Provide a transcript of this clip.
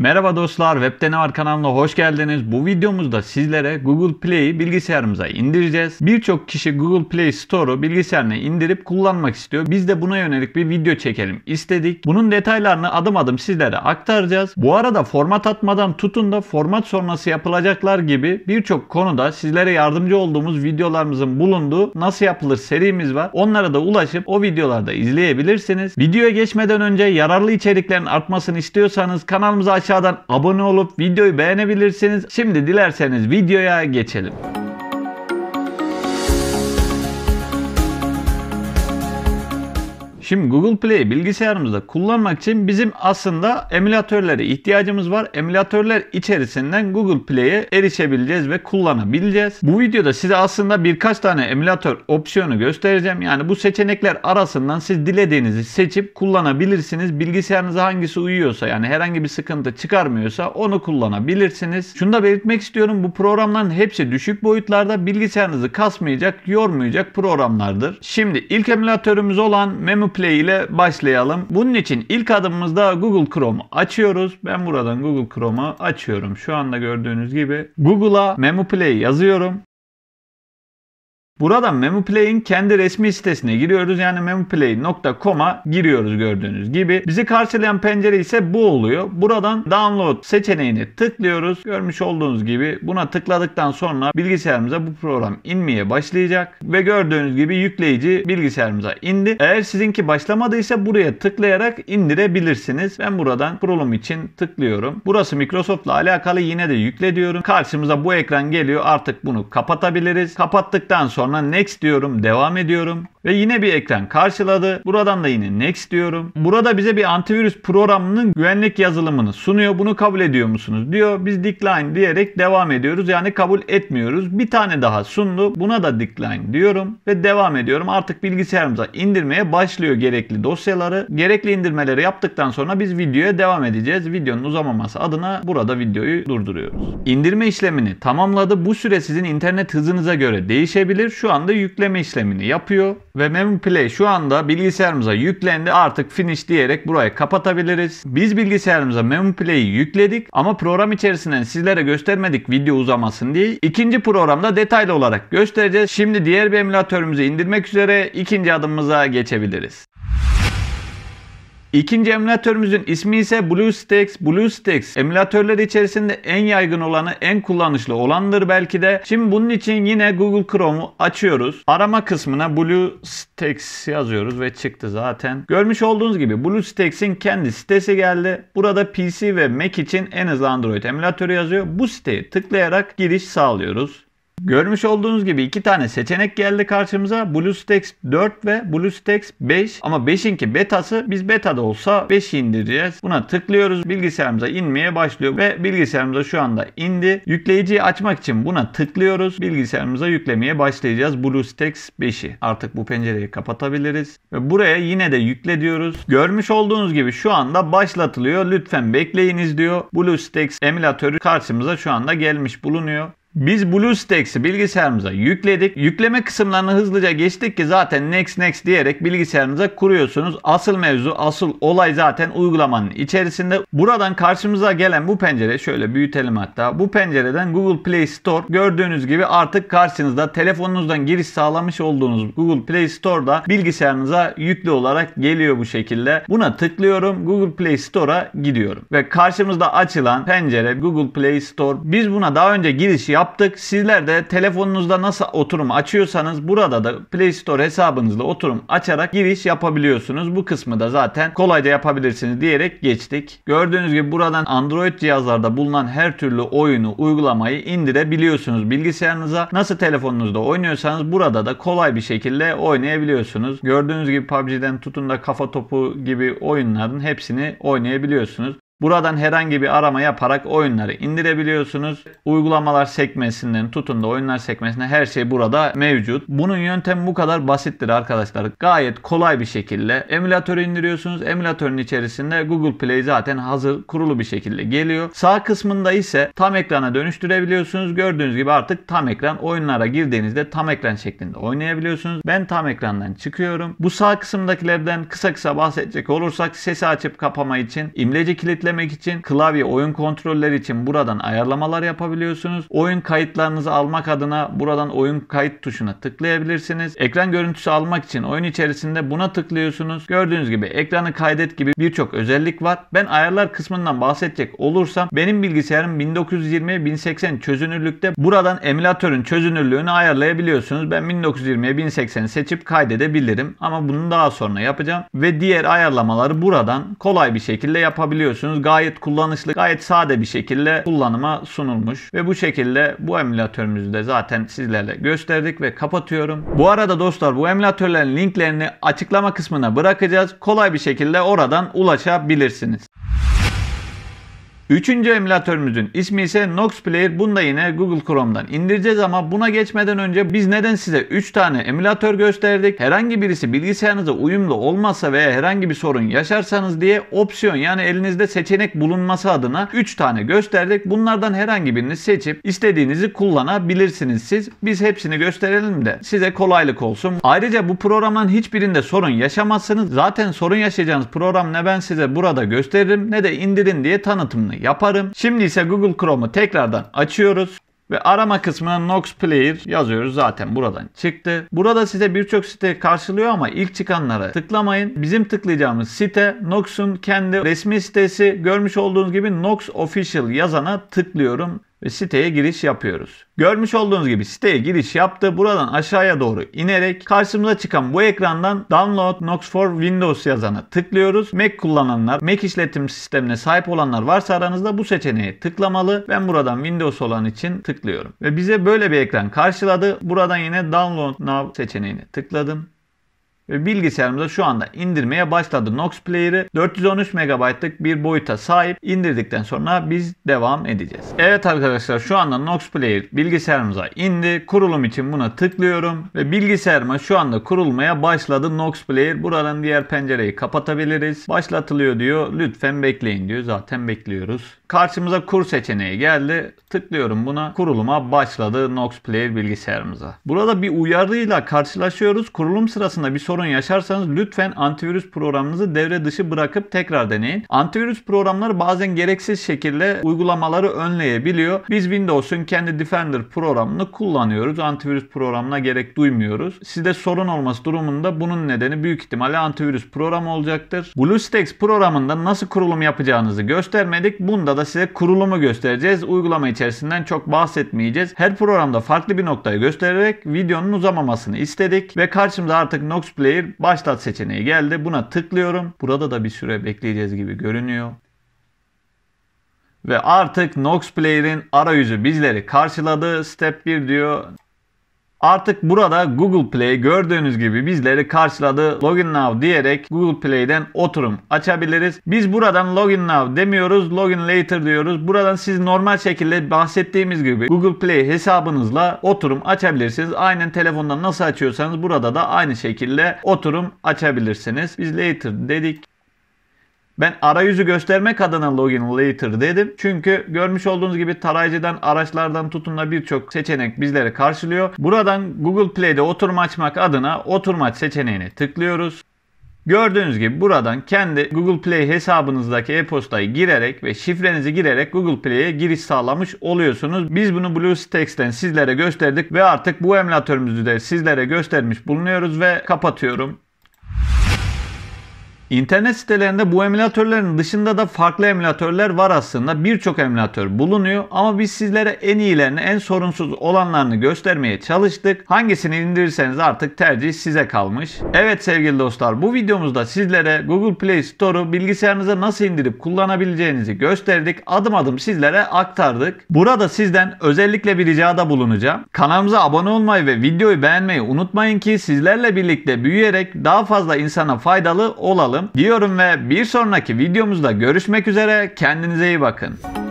Merhaba dostlar, Web'de ne var kanalına hoş geldiniz. Bu videomuzda sizlere Google Play'i bilgisayarımıza indireceğiz. Birçok kişi Google Play Store'u bilgisayarına indirip kullanmak istiyor. Biz de buna yönelik bir video çekelim istedik. Bunun detaylarını adım adım sizlere aktaracağız. Bu arada format atmadan tutun da format sonrası yapılacaklar gibi birçok konuda sizlere yardımcı olduğumuz videolarımızın bulunduğu Nasıl Yapılır serimiz var. Onlara da ulaşıp o videolarda izleyebilirsiniz. Videoya geçmeden önce yararlı içeriklerin artmasını istiyorsanız kanalımıza aşağıdan abone olup videoyu beğenebilirsiniz. Şimdi dilerseniz videoya geçelim. Şimdi Google Play bilgisayarımızda kullanmak için bizim aslında emülatörlere ihtiyacımız var. Emülatörler içerisinden Google Play'e erişebileceğiz ve kullanabileceğiz. Bu videoda size aslında birkaç tane emülatör opsiyonu göstereceğim. Yani bu seçenekler arasından siz dilediğinizi seçip kullanabilirsiniz. Bilgisayarınıza hangisi uyuyorsa yani herhangi bir sıkıntı çıkarmıyorsa onu kullanabilirsiniz. Şunu da belirtmek istiyorum. Bu programların hepsi düşük boyutlarda bilgisayarınızı kasmayacak, yormayacak programlardır. Şimdi ilk emülatörümüz olan Play. Play ile başlayalım. Bunun için ilk adımımızda Google Chrome'u açıyoruz. Ben buradan Google Chrome'u açıyorum. Şu anda gördüğünüz gibi Google'a Memo Play yazıyorum. Buradan MemoPlay'in kendi resmi sitesine giriyoruz. Yani memoplay.com'a giriyoruz gördüğünüz gibi. Bizi karşılayan pencere ise bu oluyor. Buradan download seçeneğini tıklıyoruz. Görmüş olduğunuz gibi buna tıkladıktan sonra bilgisayarımıza bu program inmeye başlayacak. Ve gördüğünüz gibi yükleyici bilgisayarımıza indi. Eğer sizinki başlamadıysa buraya tıklayarak indirebilirsiniz. Ben buradan Prolom için tıklıyorum. Burası Microsoft'la alakalı yine de yükle diyorum. Karşımıza bu ekran geliyor. Artık bunu kapatabiliriz. Kapattıktan sonra Sonra next diyorum. Devam ediyorum. Ve yine bir ekran karşıladı. Buradan da yine next diyorum. Burada bize bir antivirüs programının güvenlik yazılımını sunuyor. Bunu kabul ediyor musunuz diyor. Biz decline diyerek devam ediyoruz. Yani kabul etmiyoruz. Bir tane daha sundu. Buna da decline diyorum ve devam ediyorum. Artık bilgisayarımıza indirmeye başlıyor gerekli dosyaları. Gerekli indirmeleri yaptıktan sonra biz videoya devam edeceğiz. Videonun uzamaması adına burada videoyu durduruyoruz. İndirme işlemini tamamladı. Bu süre sizin internet hızınıza göre değişebilir. Şu anda yükleme işlemini yapıyor. Ve Memo Play şu anda bilgisayarımıza yüklendi. Artık finish diyerek burayı kapatabiliriz. Biz bilgisayarımıza Memo Play'i yükledik ama program içerisinden sizlere göstermedik video uzamasın diye. İkinci programda detaylı olarak göstereceğiz. Şimdi diğer bir emülatörümüzü indirmek üzere ikinci adımımıza geçebiliriz. İkinci emülatörümüzün ismi ise BlueStacks. BlueStacks emülatörleri içerisinde en yaygın olanı, en kullanışlı olandır belki de. Şimdi bunun için yine Google Chrome'u açıyoruz. Arama kısmına BlueStacks yazıyoruz ve çıktı zaten. Görmüş olduğunuz gibi BlueStacks'in kendi sitesi geldi. Burada PC ve Mac için en hızlı Android emülatörü yazıyor. Bu siteye tıklayarak giriş sağlıyoruz. Görmüş olduğunuz gibi iki tane seçenek geldi karşımıza. BlueStacks 4 ve BlueStacks 5 ama 5'in ki betası biz betada olsa 5 indireceğiz. Buna tıklıyoruz. Bilgisayarımıza inmeye başlıyor ve bilgisayarımıza şu anda indi. Yükleyiciyi açmak için buna tıklıyoruz. Bilgisayarımıza yüklemeye başlayacağız BlueStacks 5'i. Artık bu pencereyi kapatabiliriz. Ve buraya yine de yükle diyoruz. Görmüş olduğunuz gibi şu anda başlatılıyor. Lütfen bekleyiniz diyor. BlueStacks emülatörü karşımıza şu anda gelmiş bulunuyor. Biz BlueStacks'i bilgisayarımıza yükledik. Yükleme kısımlarını hızlıca geçtik ki zaten next next diyerek bilgisayarınıza kuruyorsunuz. Asıl mevzu, asıl olay zaten uygulamanın içerisinde. Buradan karşımıza gelen bu pencere şöyle büyütelim hatta. Bu pencereden Google Play Store gördüğünüz gibi artık karşınızda telefonunuzdan giriş sağlamış olduğunuz Google Play Store'da bilgisayarınıza yüklü olarak geliyor bu şekilde. Buna tıklıyorum. Google Play Store'a gidiyorum. Ve karşımızda açılan pencere Google Play Store. Biz buna daha önce giriş yaptık yaptık. Sizler de telefonunuzda nasıl oturum açıyorsanız burada da Play Store hesabınızla oturum açarak giriş yapabiliyorsunuz. Bu kısmı da zaten kolayca yapabilirsiniz diyerek geçtik. Gördüğünüz gibi buradan Android cihazlarda bulunan her türlü oyunu, uygulamayı indirebiliyorsunuz bilgisayarınıza. Nasıl telefonunuzda oynuyorsanız burada da kolay bir şekilde oynayabiliyorsunuz. Gördüğünüz gibi PUBG'den tutun da kafa topu gibi oyunların hepsini oynayabiliyorsunuz. Buradan herhangi bir arama yaparak oyunları indirebiliyorsunuz. Uygulamalar sekmesinden tutun da oyunlar sekmesine her şey burada mevcut. Bunun yöntemi bu kadar basittir arkadaşlar. Gayet kolay bir şekilde emülatörü indiriyorsunuz. Emülatörün içerisinde Google Play zaten hazır kurulu bir şekilde geliyor. Sağ kısmında ise tam ekrana dönüştürebiliyorsunuz. Gördüğünüz gibi artık tam ekran oyunlara girdiğinizde tam ekran şeklinde oynayabiliyorsunuz. Ben tam ekrandan çıkıyorum. Bu sağ kısımdakilerden kısa kısa bahsedecek olursak sesi açıp kapama için imleci kilitle izlemek için klavye oyun kontrolleri için buradan ayarlamalar yapabiliyorsunuz. Oyun kayıtlarınızı almak adına buradan oyun kayıt tuşuna tıklayabilirsiniz. Ekran görüntüsü almak için oyun içerisinde buna tıklıyorsunuz. Gördüğünüz gibi ekranı kaydet gibi birçok özellik var. Ben ayarlar kısmından bahsedecek olursam benim bilgisayarım 1920 x 1080 çözünürlükte buradan emülatörün çözünürlüğünü ayarlayabiliyorsunuz. Ben 1920 x 1080 seçip kaydedebilirim ama bunu daha sonra yapacağım ve diğer ayarlamaları buradan kolay bir şekilde yapabiliyorsunuz gayet kullanışlı, gayet sade bir şekilde kullanıma sunulmuş. Ve bu şekilde bu emülatörümüzü de zaten sizlerle gösterdik ve kapatıyorum. Bu arada dostlar bu emülatörlerin linklerini açıklama kısmına bırakacağız. Kolay bir şekilde oradan ulaşabilirsiniz. Üçüncü emülatörümüzün ismi ise Nox Player. Bunu da yine Google Chrome'dan indireceğiz ama buna geçmeden önce biz neden size 3 tane emülatör gösterdik? Herhangi birisi bilgisayarınıza uyumlu olmasa veya herhangi bir sorun yaşarsanız diye opsiyon yani elinizde seçenek bulunması adına 3 tane gösterdik. Bunlardan herhangi birini seçip istediğinizi kullanabilirsiniz siz. Biz hepsini gösterelim de size kolaylık olsun. Ayrıca bu programın hiçbirinde sorun yaşamazsınız. Zaten sorun yaşayacağınız program ne ben size burada gösteririm ne de indirin diye tanıtımını yaparım. Şimdi ise Google Chrome'u tekrardan açıyoruz. Ve arama kısmına Nox Player yazıyoruz zaten buradan çıktı. Burada size birçok site karşılıyor ama ilk çıkanlara tıklamayın. Bizim tıklayacağımız site Nox'un kendi resmi sitesi. Görmüş olduğunuz gibi Nox Official yazana tıklıyorum ve siteye giriş yapıyoruz. Görmüş olduğunuz gibi siteye giriş yaptı. Buradan aşağıya doğru inerek karşımıza çıkan bu ekrandan Download Nox for Windows yazana tıklıyoruz. Mac kullananlar, Mac işletim sistemine sahip olanlar varsa aranızda bu seçeneğe tıklamalı. Ben buradan Windows olan için tıklıyorum. Ve bize böyle bir ekran karşıladı. Buradan yine Download Now seçeneğine tıkladım ve bilgisayarımıza şu anda indirmeye başladı Nox Player'ı. 413 MB'lık bir boyuta sahip. İndirdikten sonra biz devam edeceğiz. Evet arkadaşlar şu anda Nox Player bilgisayarımıza indi. Kurulum için buna tıklıyorum ve bilgisayarıma şu anda kurulmaya başladı Nox Player. Buradan diğer pencereyi kapatabiliriz. Başlatılıyor diyor. Lütfen bekleyin diyor. Zaten bekliyoruz. Karşımıza kur seçeneği geldi. Tıklıyorum buna. Kuruluma başladı Nox Player bilgisayarımıza. Burada bir uyarıyla karşılaşıyoruz. Kurulum sırasında bir sorun sorun yaşarsanız lütfen antivirüs programınızı devre dışı bırakıp tekrar deneyin. Antivirüs programları bazen gereksiz şekilde uygulamaları önleyebiliyor. Biz Windows'un kendi Defender programını kullanıyoruz. Antivirüs programına gerek duymuyoruz. Sizde sorun olması durumunda bunun nedeni büyük ihtimalle antivirüs programı olacaktır. BlueStacks programında nasıl kurulum yapacağınızı göstermedik. Bunda da size kurulumu göstereceğiz. Uygulama içerisinden çok bahsetmeyeceğiz. Her programda farklı bir noktayı göstererek videonun uzamamasını istedik ve karşımıza artık Nox player başlat seçeneği geldi. Buna tıklıyorum. Burada da bir süre bekleyeceğiz gibi görünüyor. Ve artık Nox Player'in arayüzü bizleri karşıladı. Step 1 diyor Artık burada Google Play gördüğünüz gibi bizleri karşıladı. Login Now diyerek Google Play'den oturum açabiliriz. Biz buradan Login Now demiyoruz. Login Later diyoruz. Buradan siz normal şekilde bahsettiğimiz gibi Google Play hesabınızla oturum açabilirsiniz. Aynen telefondan nasıl açıyorsanız burada da aynı şekilde oturum açabilirsiniz. Biz Later dedik. Ben arayüzü göstermek adına login later dedim. Çünkü görmüş olduğunuz gibi tarayıcıdan araçlardan tutumla birçok seçenek bizlere karşılıyor. Buradan Google Play'de oturma açmak adına oturma aç seçeneğine tıklıyoruz. Gördüğünüz gibi buradan kendi Google Play hesabınızdaki e-postayı girerek ve şifrenizi girerek Google Play'e giriş sağlamış oluyorsunuz. Biz bunu BlueStacks'ten sizlere gösterdik ve artık bu emülatörümüzü de sizlere göstermiş bulunuyoruz ve kapatıyorum. İnternet sitelerinde bu emülatörlerin dışında da farklı emülatörler var aslında. Birçok emülatör bulunuyor ama biz sizlere en iyilerini, en sorunsuz olanlarını göstermeye çalıştık. Hangisini indirirseniz artık tercih size kalmış. Evet sevgili dostlar bu videomuzda sizlere Google Play Store'u bilgisayarınıza nasıl indirip kullanabileceğinizi gösterdik. Adım adım sizlere aktardık. Burada sizden özellikle bir ricada bulunacağım. Kanalımıza abone olmayı ve videoyu beğenmeyi unutmayın ki sizlerle birlikte büyüyerek daha fazla insana faydalı olalım diyorum ve bir sonraki videomuzda görüşmek üzere. Kendinize iyi bakın.